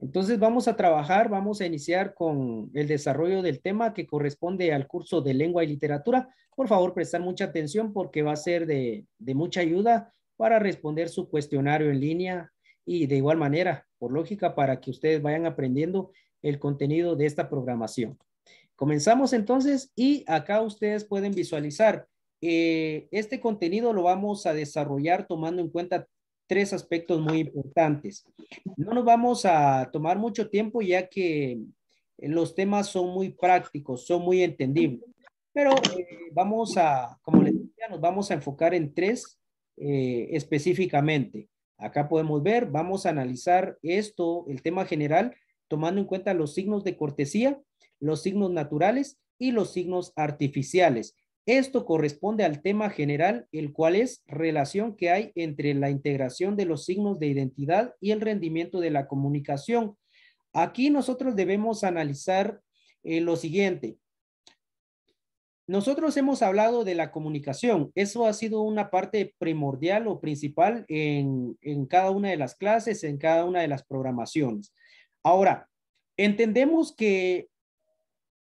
Entonces vamos a trabajar, vamos a iniciar con el desarrollo del tema que corresponde al curso de lengua y literatura. Por favor, prestar mucha atención porque va a ser de, mucha ayuda para responder su cuestionario en línea y de igual manera, por lógica, para que ustedes vayan aprendiendo el contenido de esta programación. Comenzamos entonces y acá ustedes pueden visualizar. Eh, este contenido lo vamos a desarrollar tomando en cuenta tres aspectos muy importantes. No nos vamos a tomar mucho tiempo ya que eh, los temas son muy prácticos, son muy entendibles, pero eh, vamos a, como les decía, nos vamos a enfocar en tres eh, específicamente. Acá podemos ver, vamos a analizar esto, el tema general, tomando en cuenta los signos de cortesía, los signos naturales y los signos artificiales. Esto corresponde al tema general, el cual es relación que hay entre la integración de los signos de identidad y el rendimiento de la comunicación. Aquí nosotros debemos analizar eh, lo siguiente. Nosotros hemos hablado de la comunicación. Eso ha sido una parte primordial o principal en, en cada una de las clases, en cada una de las programaciones. Ahora, entendemos que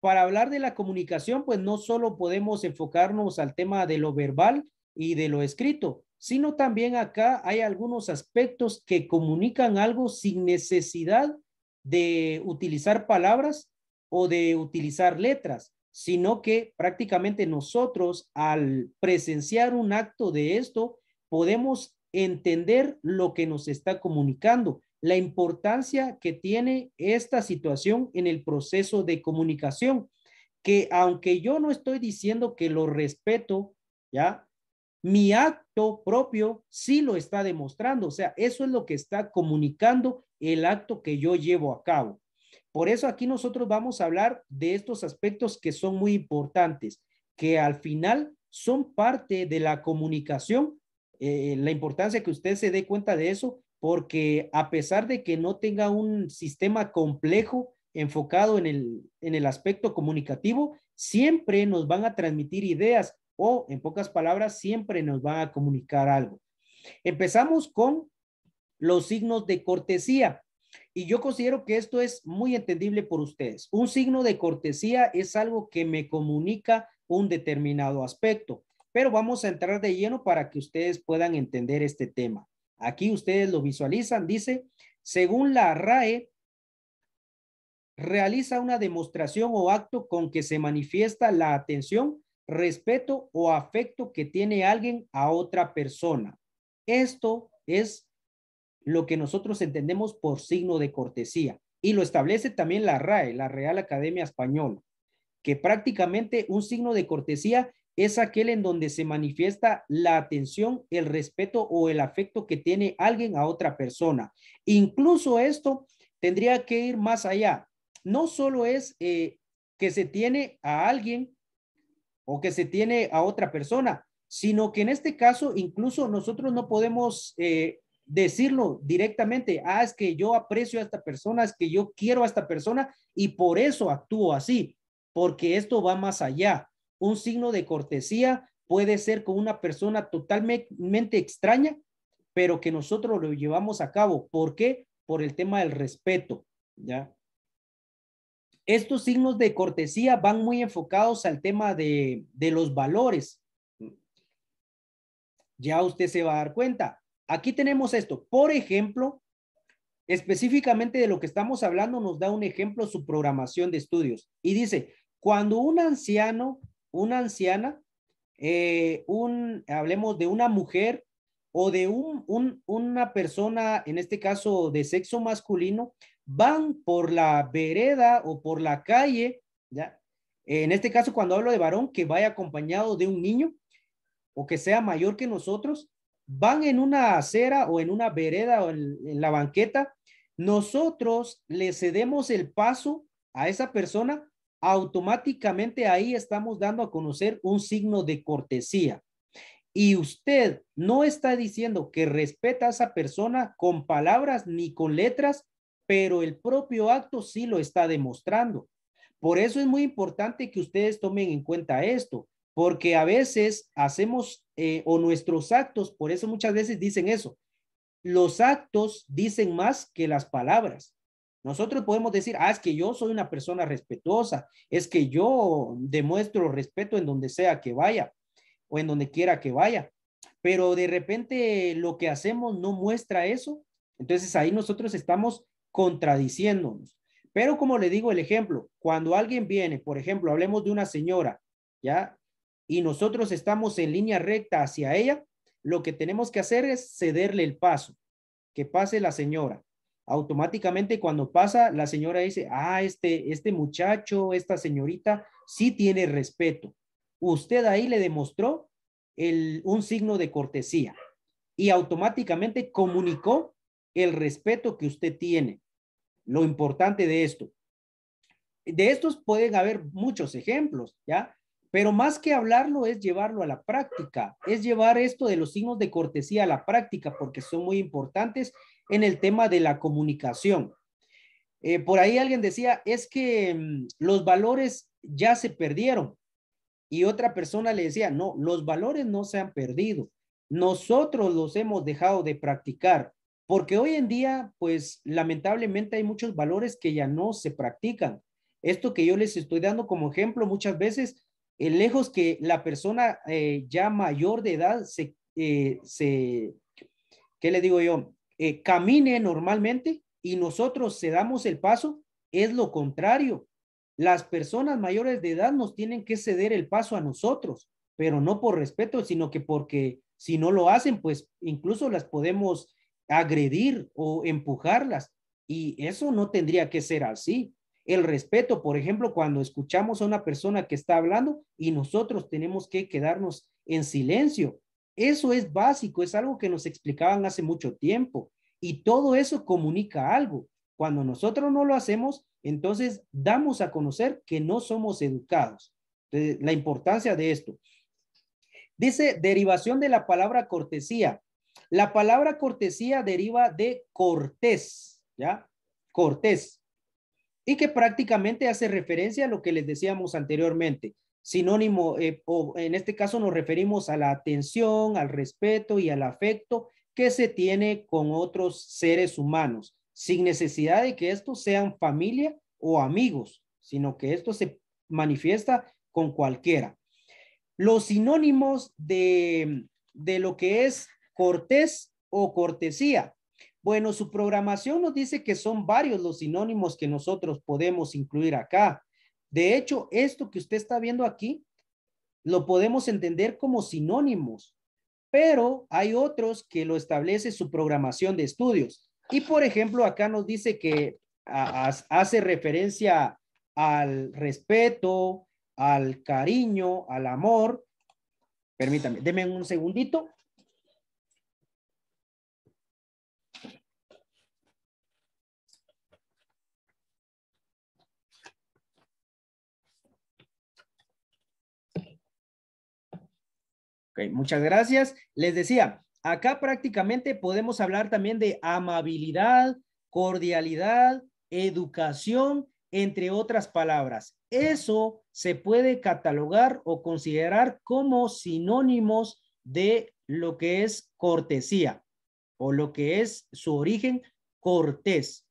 para hablar de la comunicación, pues no solo podemos enfocarnos al tema de lo verbal y de lo escrito, sino también acá hay algunos aspectos que comunican algo sin necesidad de utilizar palabras o de utilizar letras, sino que prácticamente nosotros al presenciar un acto de esto podemos entender lo que nos está comunicando la importancia que tiene esta situación en el proceso de comunicación, que aunque yo no estoy diciendo que lo respeto, ¿ya? Mi acto propio sí lo está demostrando, o sea, eso es lo que está comunicando el acto que yo llevo a cabo. Por eso aquí nosotros vamos a hablar de estos aspectos que son muy importantes, que al final son parte de la comunicación. Eh, la importancia que usted se dé cuenta de eso porque a pesar de que no tenga un sistema complejo enfocado en el, aspecto comunicativo, siempre nos van a transmitir ideas o, en pocas palabras, siempre nos van a comunicar algo. Empezamos con los signos de cortesía. Y yo considero que esto es muy entendible por ustedes. Un signo de cortesía es algo que me comunica un determinado aspecto, pero vamos a entrar de lleno para que ustedes puedan entender este tema. Aquí ustedes lo visualizan, dice, según la RAE, realiza una demostración o acto con que se manifiesta la atención, respeto o afecto que tiene alguien a otra persona. Esto es lo que nosotros entendemos por signo de cortesía y lo establece también la RAE, la Real Academia Española, que prácticamente un signo de cortesía es aquel en donde se manifiesta la atención, el respeto o el afecto que tiene alguien a otra persona. Incluso esto tendría que ir más allá. No solo es eh, que se tiene a alguien o que se tiene a otra persona, sino que en este caso incluso nosotros no podemos eh, decirlo directamente, ah, es que yo aprecio a esta persona, es que yo quiero a esta persona y por eso actúo así, porque esto va más allá un signo de cortesía puede ser con una persona totalmente extraña, pero que nosotros lo llevamos a cabo. ¿Por qué? Por el tema del respeto, ¿ya? Estos signos de cortesía van muy enfocados al tema de, de los valores. Ya usted se va a dar cuenta. Aquí tenemos esto. Por ejemplo, específicamente de lo que estamos hablando, nos da un ejemplo su programación de estudios. Y dice, cuando un anciano una anciana, eh, un, hablemos de una mujer o de un, una persona, en este caso de sexo masculino, van por la vereda o por la calle, ¿ya? En este caso, cuando hablo de varón, que vaya acompañado de un niño o que sea mayor que nosotros, van en una acera o en una vereda o en la banqueta, nosotros le cedemos el paso a esa persona automáticamente ahí estamos dando a conocer un signo de cortesía. Y usted no está diciendo que respeta a esa persona con palabras ni con letras, pero el propio acto sí lo está demostrando. Por eso es muy importante que ustedes tomen en cuenta esto, porque a veces hacemos eh, o nuestros actos, por eso muchas veces dicen eso, los actos dicen más que las palabras. Nosotros podemos decir, ah, es que yo soy una persona respetuosa, es que yo demuestro respeto en donde sea que vaya o en donde quiera que vaya, pero de repente lo que hacemos no muestra eso, entonces ahí nosotros estamos contradiciéndonos. Pero como le digo el ejemplo, cuando alguien viene, por ejemplo, hablemos de una señora, ¿ya? Y nosotros estamos en línea recta hacia ella, lo que tenemos que hacer es cederle el paso, que pase la señora automáticamente cuando pasa, la señora dice, ah, este, este muchacho, esta señorita, sí tiene respeto. Usted ahí le demostró el, un signo de cortesía y automáticamente comunicó el respeto que usted tiene. Lo importante de esto. De estos pueden haber muchos ejemplos, ¿ya? Pero más que hablarlo es llevarlo a la práctica, es llevar esto de los signos de cortesía a la práctica porque son muy importantes en el tema de la comunicación. Eh, por ahí alguien decía, es que mm, los valores ya se perdieron. Y otra persona le decía, no, los valores no se han perdido. Nosotros los hemos dejado de practicar, porque hoy en día, pues lamentablemente hay muchos valores que ya no se practican. Esto que yo les estoy dando como ejemplo, muchas veces, eh, lejos que la persona eh, ya mayor de edad se, se, ¿qué le digo yo? Eh, camine normalmente y nosotros cedamos el paso, es lo contrario. Las personas mayores de edad nos tienen que ceder el paso a nosotros, pero no por respeto, sino que porque si no lo hacen, pues incluso las podemos agredir o empujarlas. Y eso no tendría que ser así. El respeto, por ejemplo, cuando escuchamos a una persona que está hablando y nosotros tenemos que quedarnos en silencio eso es básico, es algo que nos explicaban hace mucho tiempo y todo eso comunica algo. Cuando nosotros no lo hacemos, entonces damos a conocer que no somos educados. la importancia de esto. Dice derivación de la palabra cortesía. La palabra cortesía deriva de cortés, ¿ya? Cortés. Y que prácticamente hace referencia a lo que les decíamos anteriormente sinónimo, eh, o en este caso nos referimos a la atención, al respeto y al afecto que se tiene con otros seres humanos, sin necesidad de que estos sean familia o amigos, sino que esto se manifiesta con cualquiera. Los sinónimos de, de lo que es cortés o cortesía. Bueno, su programación nos dice que son varios los sinónimos que nosotros podemos incluir acá. De hecho, esto que usted está viendo aquí, lo podemos entender como sinónimos, pero hay otros que lo establece su programación de estudios. Y por ejemplo, acá nos dice que hace referencia al respeto, al cariño, al amor. Permítame, denme un segundito. muchas gracias. Les decía, acá prácticamente podemos hablar también de amabilidad, cordialidad, educación, entre otras palabras. Eso se puede catalogar o considerar como sinónimos de lo que es cortesía o lo que es su origen cortés,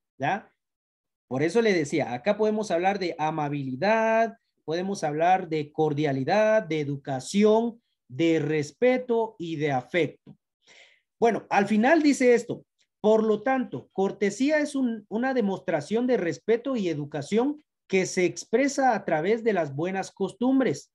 Por eso le decía, acá podemos hablar de amabilidad, podemos hablar de cordialidad, de educación, de respeto y de afecto. Bueno, al final dice esto, por lo tanto, cortesía es una demostración de respeto y educación que se expresa a través de las buenas costumbres.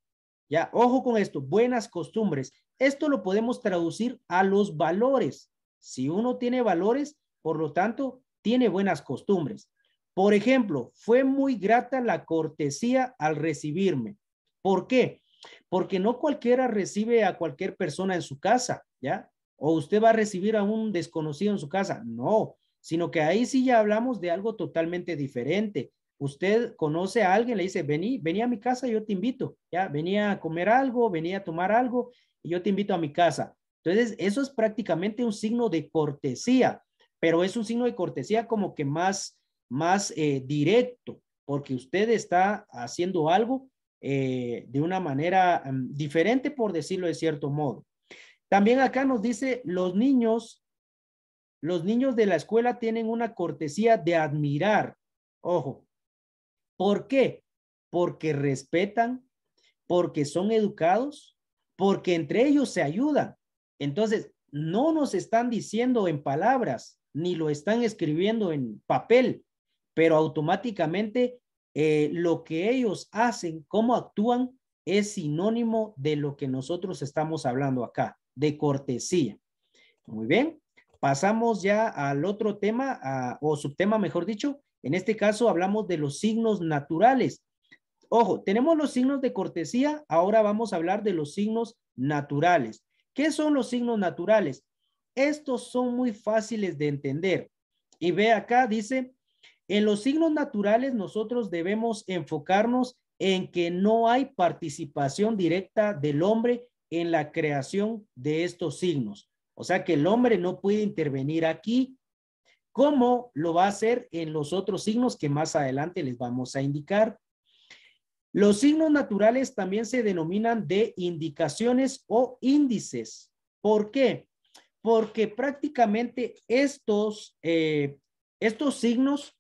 Ya, ojo con esto, buenas costumbres. Esto lo podemos traducir a los valores. Si uno tiene valores, por lo tanto, tiene buenas costumbres. Por ejemplo, fue muy grata la cortesía al recibirme. ¿Por qué? porque no cualquiera recibe a cualquier persona en su casa, ¿ya? O usted va a recibir a un desconocido en su casa, no, sino que ahí sí ya hablamos de algo totalmente diferente. Usted conoce a alguien, le dice, vení, vení a mi casa, yo te invito, ¿ya? Venía a comer algo, venía a tomar algo, y yo te invito a mi casa. Entonces, eso es prácticamente un signo de cortesía, pero es un signo de cortesía como que más, más eh, directo, porque usted está haciendo algo eh, de una manera em, diferente, por decirlo de cierto modo. También acá nos dice, los niños, los niños de la escuela tienen una cortesía de admirar. Ojo, ¿por qué? Porque respetan, porque son educados, porque entre ellos se ayudan. Entonces, no nos están diciendo en palabras, ni lo están escribiendo en papel, pero automáticamente eh, lo que ellos hacen, cómo actúan, es sinónimo de lo que nosotros estamos hablando acá, de cortesía. Muy bien, pasamos ya al otro tema o subtema, mejor dicho. En este caso hablamos de los signos naturales. Ojo, tenemos los signos de cortesía, ahora vamos a hablar de los signos naturales. ¿Qué son los signos naturales? Estos son muy fáciles de entender. Y ve acá, dice, en los signos naturales nosotros debemos enfocarnos en que no hay participación directa del hombre en la creación de estos signos. O sea que el hombre no puede intervenir aquí, como lo va a hacer en los otros signos que más adelante les vamos a indicar. Los signos naturales también se denominan de indicaciones o índices. ¿Por qué? Porque prácticamente estos, eh, estos signos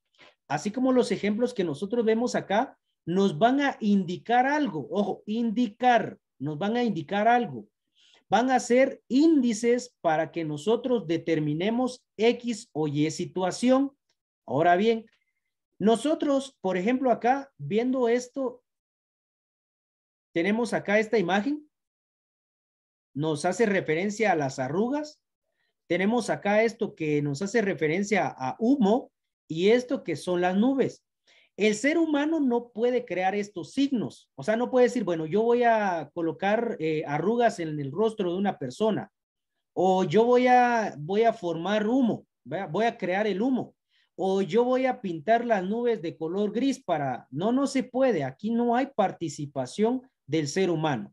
así como los ejemplos que nosotros vemos acá, nos van a indicar algo. Ojo, indicar, nos van a indicar algo. Van a ser índices para que nosotros determinemos X o Y situación. Ahora bien, nosotros, por ejemplo, acá, viendo esto, tenemos acá esta imagen. Nos hace referencia a las arrugas. Tenemos acá esto que nos hace referencia a humo y esto que son las nubes. El ser humano no puede crear estos signos, o sea, no puede decir, bueno, yo voy a colocar eh, arrugas en el rostro de una persona o yo voy a, voy a formar humo, voy a crear el humo o yo voy a pintar las nubes de color gris para... No, no se puede, aquí no hay participación del ser humano.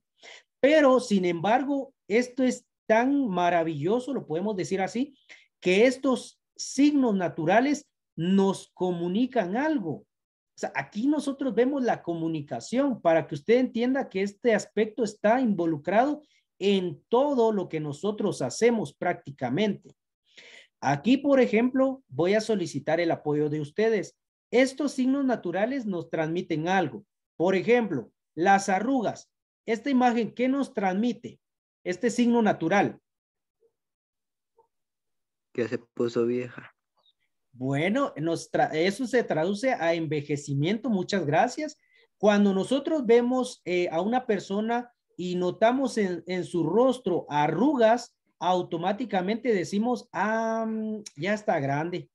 Pero, sin embargo, esto es tan maravilloso, lo podemos decir así, que estos signos naturales nos comunican algo. aquí nosotros vemos la comunicación para que usted entienda que este aspecto está involucrado en todo lo que nosotros hacemos prácticamente. Aquí, por ejemplo, voy a solicitar el apoyo de ustedes. Estos signos naturales nos transmiten algo. Por ejemplo, las arrugas. Esta imagen, ¿qué nos transmite? Este signo natural. Que se puso vieja. Bueno, eso se traduce a envejecimiento, muchas gracias. Cuando nosotros vemos eh, a una persona y notamos en, su rostro arrugas, automáticamente decimos, ah, mm, ya está grande,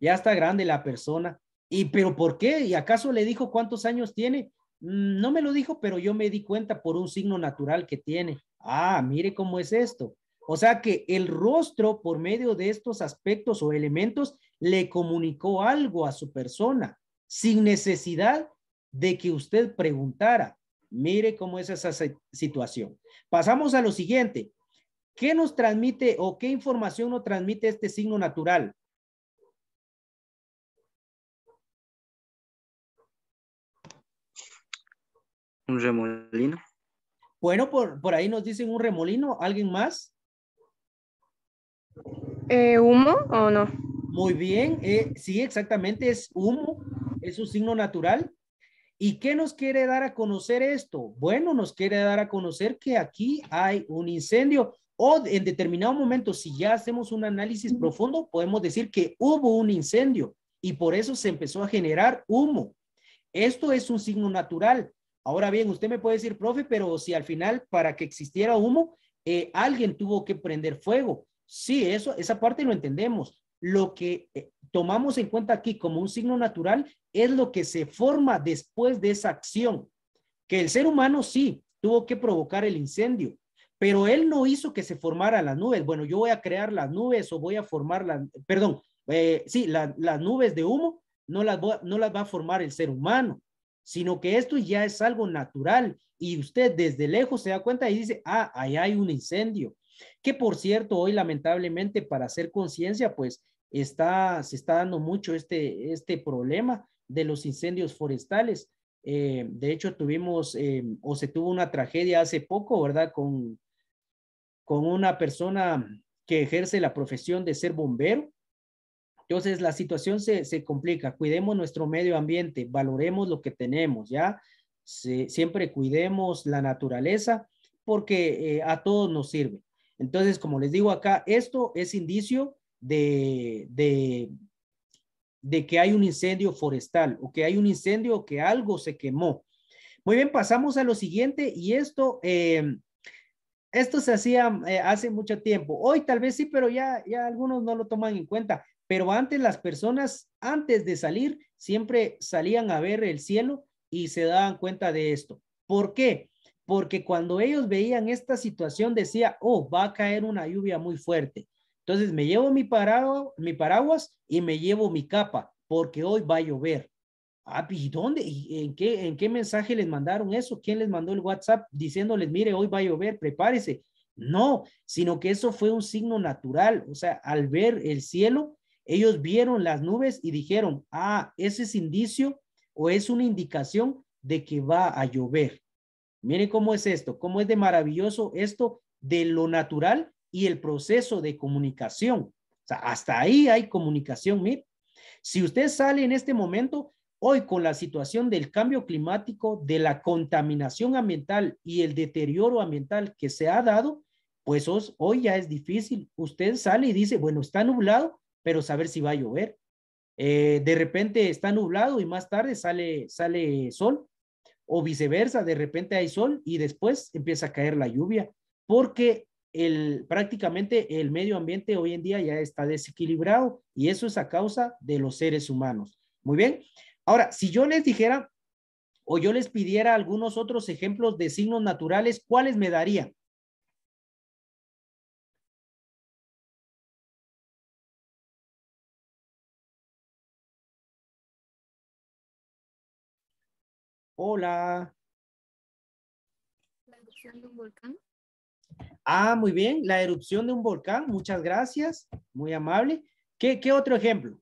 ya está grande la persona. ¿Y pero por qué? ¿Y acaso le dijo cuántos años tiene? Mm, no me lo dijo, pero yo me di cuenta por un signo natural que tiene. Ah, mire cómo es esto. O sea que el rostro, por medio de estos aspectos o elementos, le comunicó algo a su persona, sin necesidad de que usted preguntara. Mire cómo es esa situación. Pasamos a lo siguiente. ¿Qué nos transmite o qué información nos transmite este signo natural? Un remolino. Bueno, por, por ahí nos dicen un remolino. ¿Alguien más? Eh, humo o no? Muy bien, eh, sí, exactamente, es humo, es un signo natural. ¿Y qué nos quiere dar a conocer esto? Bueno, nos quiere dar a conocer que aquí hay un incendio o en determinado momento, si ya hacemos un análisis profundo, podemos decir que hubo un incendio y por eso se empezó a generar humo. Esto es un signo natural. Ahora bien, usted me puede decir, profe, pero si al final para que existiera humo, eh, alguien tuvo que prender fuego. Sí, eso, esa parte lo entendemos. Lo que eh, tomamos en cuenta aquí como un signo natural es lo que se forma después de esa acción. Que el ser humano sí tuvo que provocar el incendio, pero él no hizo que se formaran las nubes. Bueno, yo voy a crear las nubes o voy a formar las, perdón, eh, sí, las nubes de humo no las, no las va a formar el ser humano, sino que esto ya es algo natural y usted desde lejos se da cuenta y dice, ah, ahí hay un incendio que por cierto, hoy lamentablemente para hacer conciencia, pues está, se está dando mucho este, este problema de los incendios forestales. Eh, de hecho, tuvimos eh, o se tuvo una tragedia hace poco, ¿verdad? Con, una persona que ejerce la profesión de ser bombero. Entonces, la situación se, complica. Cuidemos nuestro medio ambiente, valoremos lo que tenemos, ¿ya? siempre cuidemos la naturaleza porque eh, a todos nos sirve. Entonces, como les digo acá, esto es indicio de, que hay un incendio forestal o que hay un incendio o que algo se quemó. Muy bien, pasamos a lo siguiente y esto, em, esto se hacía eh, hace mucho tiempo. Hoy tal vez sí, pero ya, ya algunos no lo toman en cuenta. Pero antes las personas, antes de salir, siempre salían a ver el cielo y se daban cuenta de esto. ¿Por qué? porque cuando ellos veían esta situación decía, oh, va a caer una lluvia muy fuerte. Entonces me llevo mi, paraguas, y me llevo mi capa, porque hoy va a llover. Ah, ¿y dónde? ¿Y en, qué, ¿En qué mensaje les mandaron eso? ¿Quién les mandó el WhatsApp diciéndoles, mire, hoy va a llover, prepárese? No, sino que eso fue un signo natural. O sea, al ver el cielo, ellos vieron las nubes y dijeron, ah, ese es indicio o es una indicación de que va a llover. Miren cómo es esto, cómo es de maravilloso esto de lo natural y el proceso de comunicación. hasta ahí hay comunicación, miren Si usted sale en este momento, hoy con la situación del cambio climático, de la contaminación ambiental y el deterioro ambiental que se ha dado, pues hoy ya es difícil. Usted sale y dice, bueno, está nublado, pero saber si va a llover. Eh, de repente está nublado y más tarde sale, sale sol o viceversa, de repente hay sol y después empieza a caer la lluvia, porque el, prácticamente el medio ambiente hoy en día ya está desequilibrado y eso es a causa de los seres humanos. Muy bien. Ahora, si yo les dijera o yo les pidiera algunos otros ejemplos de signos naturales, ¿cuáles me darían? Hola. La erupción de un volcán. Ah, muy bien. La erupción de un volcán. Muchas gracias. Muy amable. ¿Qué, otro ejemplo?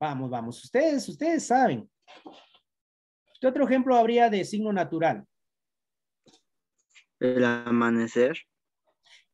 Vamos, vamos. Ustedes, ustedes saben. ¿Qué otro ejemplo habría de signo natural? El amanecer.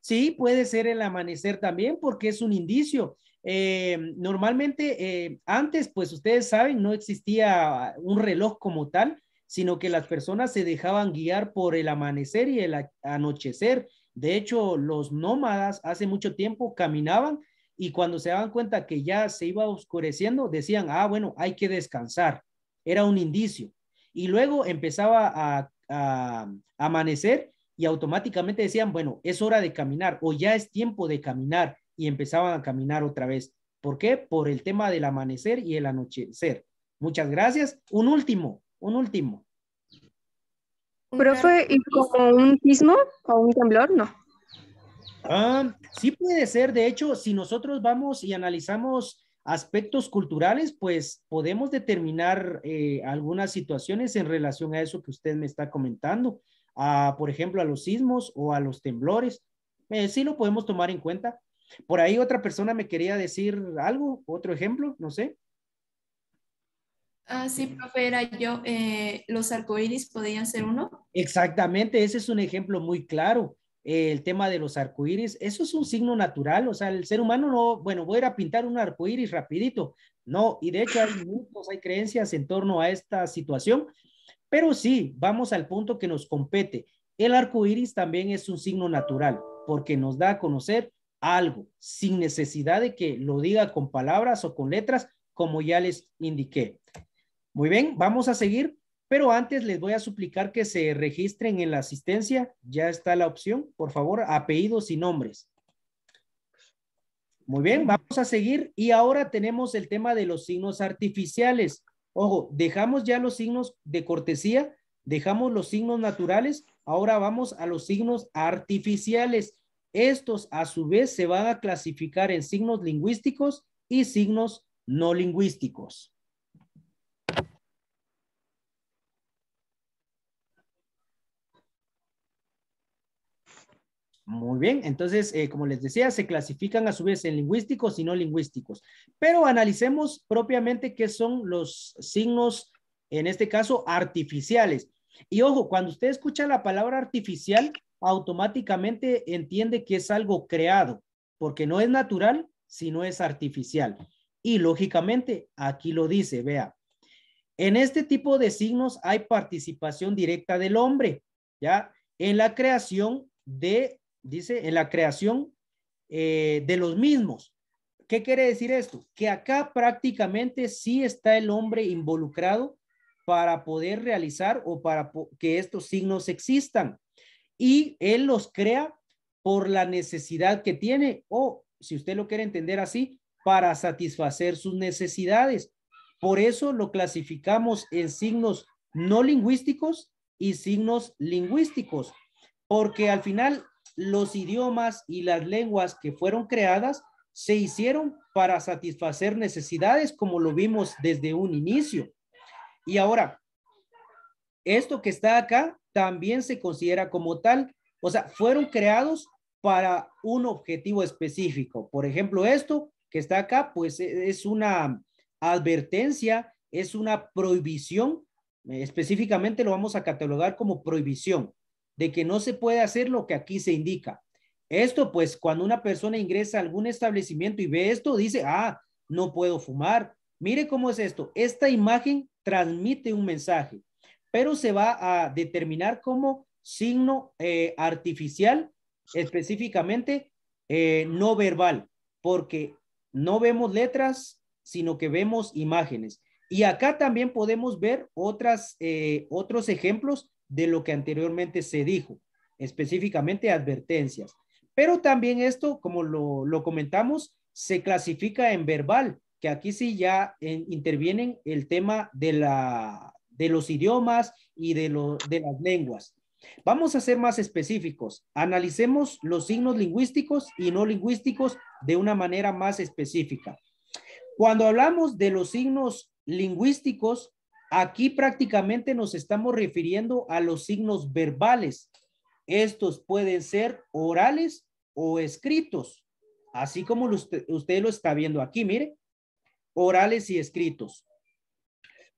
Sí, puede ser el amanecer también porque es un indicio. Eh, normalmente, eh, antes, pues ustedes saben, no existía un reloj como tal, sino que las personas se dejaban guiar por el amanecer y el anochecer. De hecho, los nómadas hace mucho tiempo caminaban y cuando se daban cuenta que ya se iba oscureciendo, decían, ah, bueno, hay que descansar. Era un indicio. Y luego empezaba a amanecer y automáticamente decían, bueno, es hora de caminar o ya es tiempo de caminar y empezaban a caminar otra vez. ¿Por qué? Por el tema del amanecer y el anochecer. Muchas gracias. Un último, un último. Profe, ¿y con un sismo o un temblor? No. Ah, sí puede ser. De hecho, si nosotros vamos y analizamos aspectos culturales, pues podemos determinar eh, algunas situaciones en relación a eso que usted me está comentando, por ejemplo, a los sismos o a los temblores. Eh, sí lo podemos tomar en cuenta. Por ahí otra persona me quería decir algo, otro ejemplo, no sé. Ah, sí, profe, era yo. Eh, los arcoíris podían ser uno. Exactamente, ese es un ejemplo muy claro. Eh, el tema de los arcoíris, eso es un signo natural, o sea, el ser humano no, bueno, voy a ir a pintar un arcoíris rapidito, no, y de hecho hay hay creencias en torno a esta situación, pero sí, vamos al punto que nos compete. El arcoíris también es un signo natural, porque nos da a conocer algo sin necesidad de que lo diga con palabras o con letras, como ya les indiqué. Muy bien, vamos a seguir, pero antes les voy a suplicar que se registren en la asistencia. Ya está la opción, por favor, apellidos y nombres. Muy bien, vamos a seguir y ahora tenemos el tema de los signos artificiales. Ojo, dejamos ya los signos de cortesía, dejamos los signos naturales, ahora vamos a los signos artificiales. Estos a su vez se van a clasificar en signos lingüísticos y signos no lingüísticos. Muy bien, entonces, eh, como les decía, se clasifican a su vez en lingüísticos y no lingüísticos. Pero analicemos propiamente qué son los signos, en este caso, artificiales. Y ojo, cuando usted escucha la palabra artificial, automáticamente entiende que es algo creado, porque no es natural, sino es artificial. Y lógicamente, aquí lo dice, vea, en este tipo de signos hay participación directa del hombre, ¿ya? En la creación de, dice, en la creación eh, de los mismos. ¿Qué quiere decir esto? Que acá prácticamente sí está el hombre involucrado para poder realizar o para que estos signos existan y él los crea por la necesidad que tiene o, si usted lo quiere entender así, para satisfacer sus necesidades. Por eso lo clasificamos en signos no lingüísticos y signos lingüísticos, porque al final los idiomas y las lenguas que fueron creadas se hicieron para satisfacer necesidades como lo vimos desde un inicio. Y ahora, esto que está acá también se considera como tal, o sea, fueron creados para un objetivo específico. Por ejemplo, esto que está acá, pues e, es una advertencia, es una prohibición, específicamente lo vamos a catalogar como prohibición, de que no se puede hacer lo que aquí se indica. Esto, pues, cuando una persona ingresa a algún establecimiento y ve esto, dice, ah, no puedo fumar. Mire cómo es esto. Esta imagen transmite un mensaje pero se va a determinar como signo eh, artificial, específicamente eh, no verbal, porque no vemos letras, sino que vemos imágenes. Y acá también podemos ver otras, eh, otros ejemplos de lo que anteriormente se dijo, específicamente advertencias. Pero también esto, como lo, comentamos, se clasifica en verbal, que aquí sí ya intervienen el tema de la, de los idiomas y de, las lenguas. Vamos a ser más específicos. Analicemos los signos lingüísticos y no lingüísticos de una manera más específica. Cuando hablamos de los signos lingüísticos, aquí prácticamente nos estamos refiriendo a los signos verbales. Estos pueden ser orales o escritos, así como usted, usted lo está viendo aquí, mire, orales y escritos.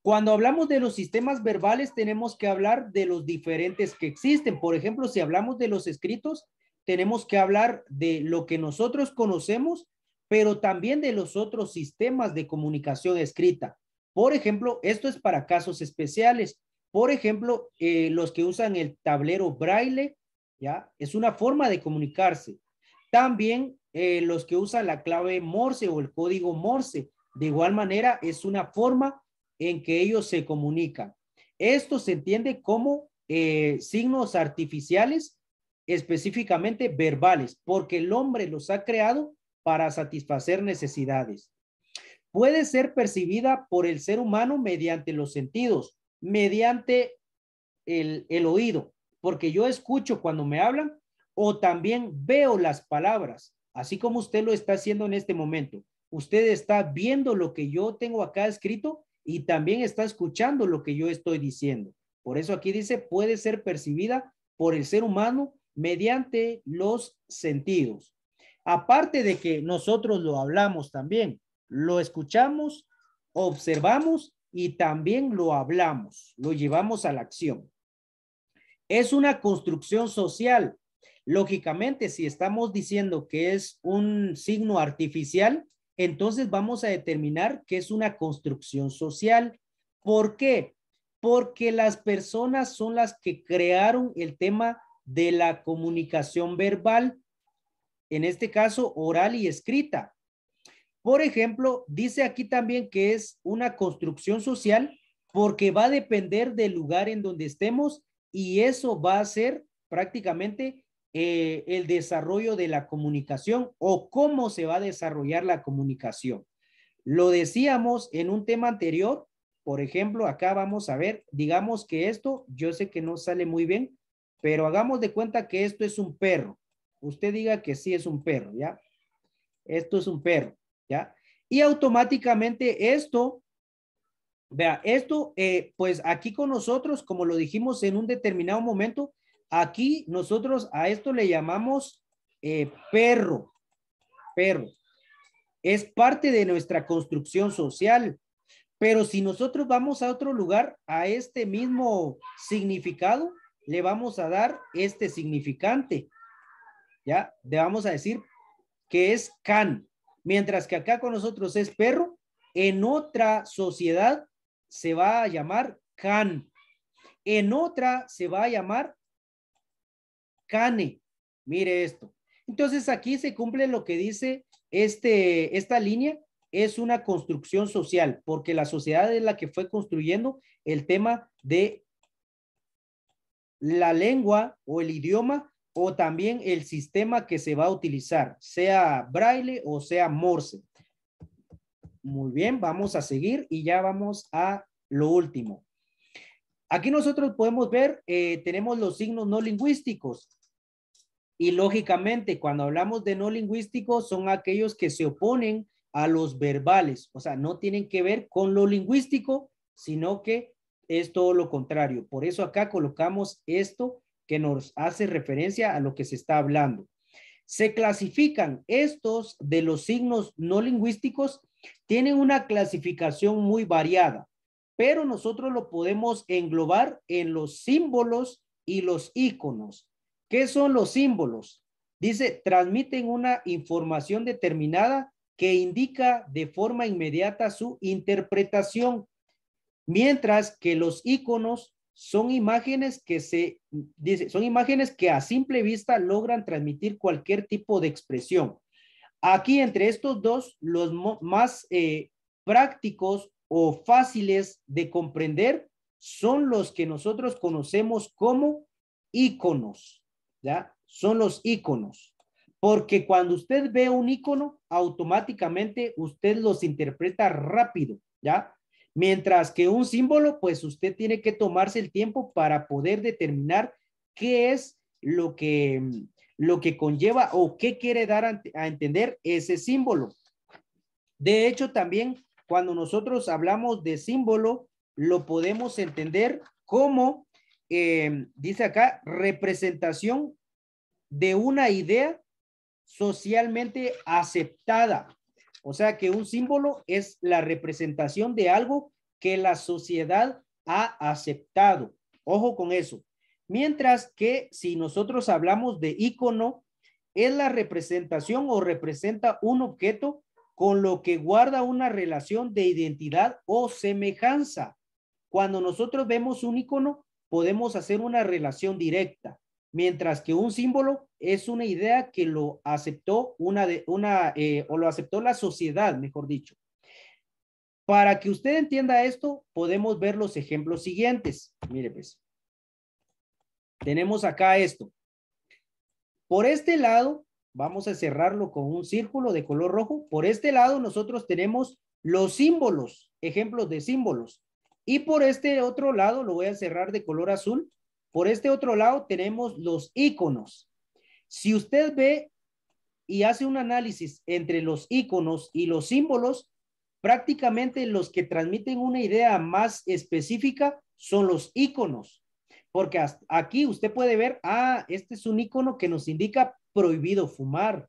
Cuando hablamos de los sistemas verbales, tenemos que hablar de los diferentes que existen. Por ejemplo, si hablamos de los escritos, tenemos que hablar de lo que nosotros conocemos, pero también de los otros sistemas de comunicación escrita. Por ejemplo, esto es para casos especiales. Por ejemplo, eh, los que usan el tablero braille, ¿ya? Es una forma de comunicarse. También eh, los que usan la clave Morse o el código Morse, de igual manera, es una forma en que ellos se comunican. Esto se entiende como eh, signos artificiales, específicamente verbales, porque el hombre los ha creado para satisfacer necesidades. Puede ser percibida por el ser humano mediante los sentidos, mediante el, el oído, porque yo escucho cuando me hablan o también veo las palabras, así como usted lo está haciendo en este momento. Usted está viendo lo que yo tengo acá escrito y también está escuchando lo que yo estoy diciendo. Por eso aquí dice, puede ser percibida por el ser humano mediante los sentidos. Aparte de que nosotros lo hablamos también, lo escuchamos, observamos y también lo hablamos, lo llevamos a la acción. Es una construcción social. Lógicamente, si estamos diciendo que es un signo artificial, entonces vamos a determinar que es una construcción social. ¿Por qué? Porque las personas son las que crearon el tema de la comunicación verbal, en este caso oral y escrita. Por ejemplo, dice aquí también que es una construcción social porque va a depender del lugar en donde estemos y eso va a ser prácticamente eh, el desarrollo de la comunicación o cómo se va a desarrollar la comunicación. Lo decíamos en un tema anterior, por ejemplo, acá vamos a ver, digamos que esto, yo sé que no sale muy bien, pero hagamos de cuenta que esto es un perro. Usted diga que sí es un perro, ¿ya? Esto es un perro, ¿ya? Y automáticamente esto, vea, esto, eh, pues aquí con nosotros, como lo dijimos en un determinado momento, Aquí nosotros a esto le llamamos eh, perro, perro. Es parte de nuestra construcción social. Pero si nosotros vamos a otro lugar, a este mismo significado, le vamos a dar este significante. ¿Ya? Le vamos a decir que es can. Mientras que acá con nosotros es perro, en otra sociedad se va a llamar can. En otra se va a llamar cane. Mire esto. Entonces aquí se cumple lo que dice este, esta línea, es una construcción social, porque la sociedad es la que fue construyendo el tema de la lengua o el idioma o también el sistema que se va a utilizar, sea braille o sea morse. Muy bien, vamos a seguir y ya vamos a lo último. Aquí nosotros podemos ver, eh, tenemos los signos no lingüísticos. Y lógicamente, cuando hablamos de no lingüísticos, son aquellos que se oponen a los verbales. O sea, no tienen que ver con lo lingüístico, sino que es todo lo contrario. Por eso acá colocamos esto que nos hace referencia a lo que se está hablando. Se clasifican estos de los signos no lingüísticos, tienen una clasificación muy variada pero nosotros lo podemos englobar en los símbolos y los iconos. ¿Qué son los símbolos? Dice, transmiten una información determinada que indica de forma inmediata su interpretación, mientras que los iconos son imágenes que se dice, son imágenes que a simple vista logran transmitir cualquier tipo de expresión. Aquí entre estos dos, los más eh, prácticos o fáciles de comprender son los que nosotros conocemos como íconos, ¿ya? Son los íconos. Porque cuando usted ve un ícono, automáticamente usted los interpreta rápido, ¿ya? Mientras que un símbolo, pues usted tiene que tomarse el tiempo para poder determinar qué es lo que, lo que conlleva o qué quiere dar a entender ese símbolo. De hecho, también cuando nosotros hablamos de símbolo, lo podemos entender como, eh, dice acá, representación de una idea socialmente aceptada. O sea que un símbolo es la representación de algo que la sociedad ha aceptado. Ojo con eso. Mientras que si nosotros hablamos de ícono, es la representación o representa un objeto con lo que guarda una relación de identidad o semejanza. Cuando nosotros vemos un icono, podemos hacer una relación directa, mientras que un símbolo es una idea que lo aceptó una de una eh, o lo aceptó la sociedad, mejor dicho. Para que usted entienda esto, podemos ver los ejemplos siguientes. Mire, pues, tenemos acá esto. Por este lado Vamos a cerrarlo con un círculo de color rojo. Por este lado nosotros tenemos los símbolos, ejemplos de símbolos. Y por este otro lado lo voy a cerrar de color azul. Por este otro lado tenemos los iconos. Si usted ve y hace un análisis entre los iconos y los símbolos, prácticamente los que transmiten una idea más específica son los iconos. Porque aquí usted puede ver, ah, este es un icono que nos indica prohibido fumar.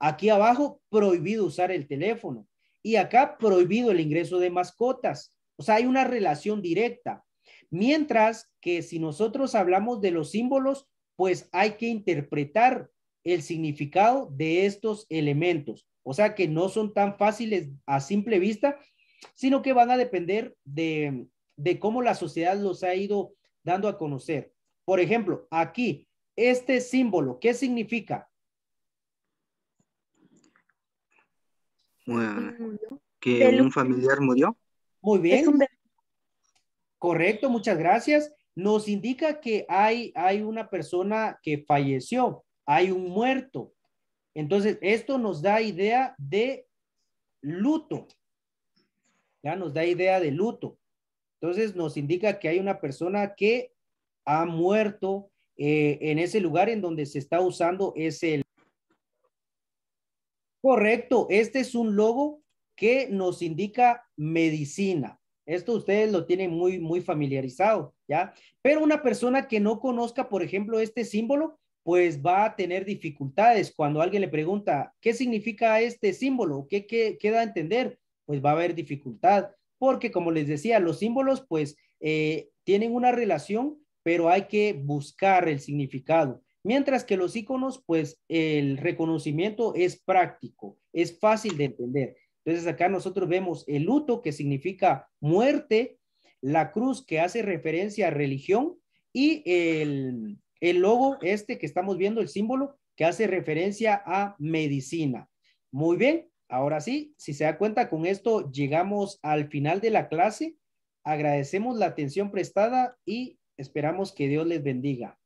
Aquí abajo, prohibido usar el teléfono. Y acá, prohibido el ingreso de mascotas. O sea, hay una relación directa. Mientras que si nosotros hablamos de los símbolos, pues hay que interpretar el significado de estos elementos. O sea que no son tan fáciles a simple vista, sino que van a depender de, de cómo la sociedad los ha ido dando a conocer. Por ejemplo, aquí este símbolo, ¿qué significa? que un familiar murió. Muy bien. Correcto, muchas gracias. Nos indica que hay, hay una persona que falleció, hay un muerto. Entonces, esto nos da idea de luto. Ya nos da idea de luto. Entonces, nos indica que hay una persona que ha muerto, eh, en ese lugar en donde se está usando es el Correcto, este es un logo que nos indica medicina. Esto ustedes lo tienen muy, muy familiarizado, ¿ya? Pero una persona que no conozca, por ejemplo, este símbolo, pues va a tener dificultades. Cuando alguien le pregunta, ¿qué significa este símbolo? ¿Qué, qué, qué da a entender? Pues va a haber dificultad, porque como les decía, los símbolos, pues, eh, tienen una relación pero hay que buscar el significado. Mientras que los iconos, pues el reconocimiento es práctico, es fácil de entender. Entonces acá nosotros vemos el luto que significa muerte, la cruz que hace referencia a religión y el, el logo este que estamos viendo, el símbolo que hace referencia a medicina. Muy bien, ahora sí, si se da cuenta con esto, llegamos al final de la clase. Agradecemos la atención prestada y Esperamos que Dios les bendiga.